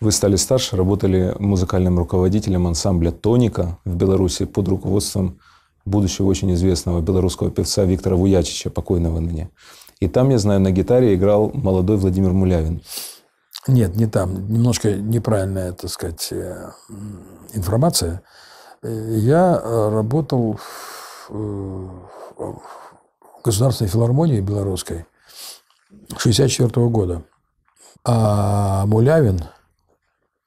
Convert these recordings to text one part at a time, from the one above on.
Вы стали старше, работали музыкальным руководителем ансамбля «Тоника» в Беларуси под руководством будущего очень известного белорусского певца Виктора Вуячича, покойного ныне. И там, я знаю, на гитаре играл молодой Владимир Мулявин. Нет, не там. Немножко неправильная, так сказать, э, информация. Э, я э, работал в Государственной филармонии белорусской 1964 года. А Мулявин –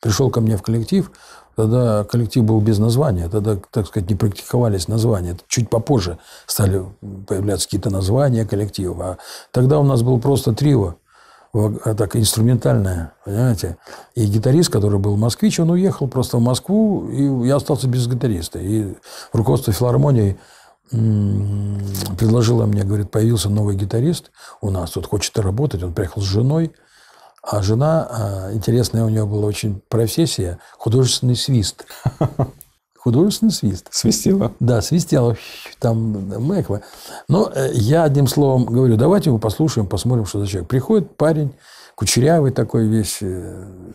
пришел ко мне в коллектив. Тогда коллектив был без названия. Тогда, так сказать, не практиковались названия. Чуть попозже стали появляться какие-то названия коллективов. А тогда у нас был просто трио а так инструментальная, понимаете. И гитарист, который был москвич, он уехал просто в Москву, и я остался без гитариста. И руководство филармонии предложило мне, говорит, появился новый гитарист у нас, вот хочет работать, он приехал с женой, а жена, а, интересная у нее была очень профессия, художественный свист. Художественный свист. Свистела? Да, свистела. Там мэква. Но э, я одним словом говорю, давайте мы послушаем, посмотрим, что за человек. Приходит парень, кучерявый такой весь, э,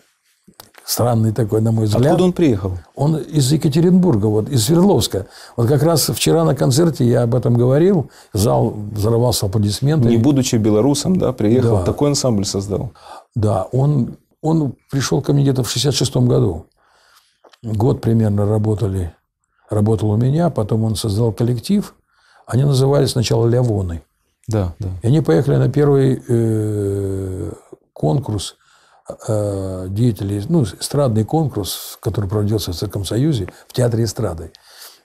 странный такой, на мой взгляд. Откуда он приехал? Он из Екатеринбурга, вот из Свердловска. Вот как раз вчера на концерте я об этом говорил, зал взорвался аплодисментами. Не будучи белорусом, да, приехал, да. такой ансамбль создал. Да, он, он пришел ко мне где-то в 66-м году. Год примерно работали, работал у меня, потом он создал коллектив. Они назывались сначала «Лявоны». Да, да. И они поехали на первый э, конкурс – Э, деятелей, ну, эстрадный конкурс, который проводился в Церковном Союзе, в Театре эстрады.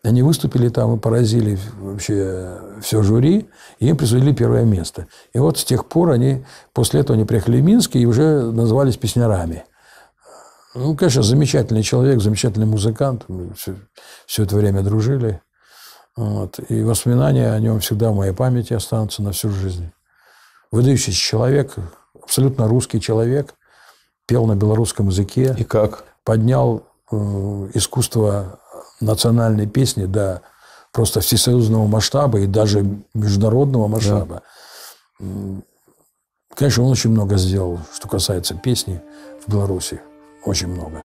Они выступили там и поразили вообще все жюри, и им присудили первое место. И вот с тех пор они, после этого они приехали в Минск и уже назывались песнярами. Ну, конечно, замечательный человек, замечательный музыкант. Мы все, все это время дружили. Вот. И воспоминания о нем всегда в моей памяти останутся на всю жизнь. Выдающийся человек, абсолютно русский человек – пел на белорусском языке. И как? Поднял э, искусство национальной песни до просто всесоюзного масштаба и даже международного масштаба. Да. Конечно, он очень много сделал, что касается песни в Беларуси. Очень много.